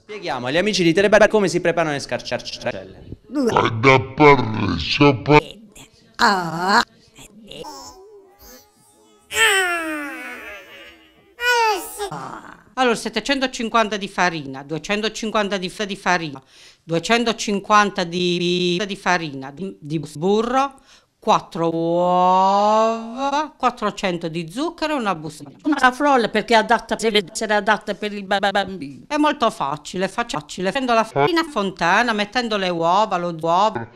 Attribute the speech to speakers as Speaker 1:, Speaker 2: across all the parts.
Speaker 1: Spieghiamo agli amici di Telebella come si preparano le scarciarcelle.
Speaker 2: Allora, 750 di farina, 250 di, di farina, 250 di, di farina, di, di burro, 4 uova, 400 di zucchero e una bustina. Una frolla perché è adatta, deve essere adatta per il bambino. È molto facile, facile. Prendo la farina a fontana, mettendo le uova, lo uova.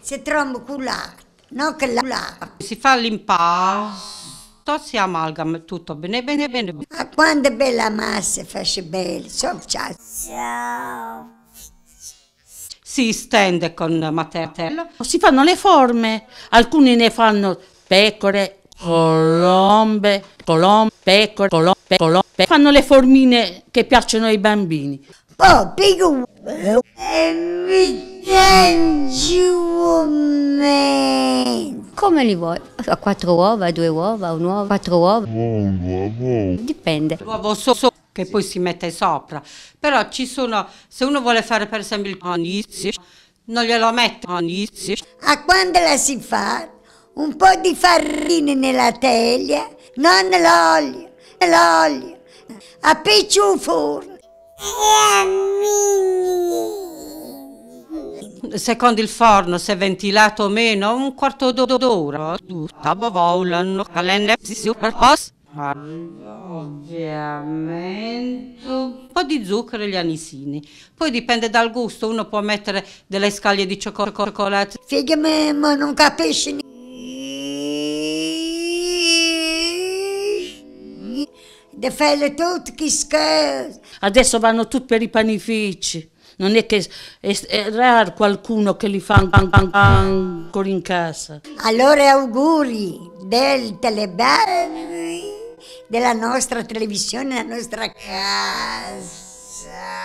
Speaker 2: Se trombo culato, non che la Si fa l'impasto, si amalgama tutto bene, bene, bene. Ma
Speaker 1: quando è bella massa, faccio
Speaker 3: bello, ciao ciao. Ciao
Speaker 2: si stende
Speaker 3: con Mattel, si fanno le forme, alcuni ne fanno pecore, colombe, colombe, pecore, colombe, colombe, fanno le formine che piacciono ai bambini.
Speaker 1: come li vuoi? A quattro uova, due uova, un uovo, quattro uova? Dipende.
Speaker 2: L'uovo so, so che sì. poi si mette sopra. Però ci sono, se uno vuole fare per esempio il onizio, non glielo mette onizio. A quando la si
Speaker 1: fa? Un po' di farina nella teglia, non l'olio, l'olio, a piccio un forno.
Speaker 2: Eh, Secondo il forno, se ventilato o meno, un quarto d'ora. Tutta volano, calende, si superposta ovviamente un po' di zucchero e gli anisini poi dipende dal gusto uno può mettere delle scaglie di cioccolato figlia me ma non capisci niente
Speaker 3: De felle tutti che scherzi. adesso vanno tutti per i panifici non è che è, è raro qualcuno che li fa ancora in casa
Speaker 1: allora auguri del telebello della nostra televisione, della nostra casa.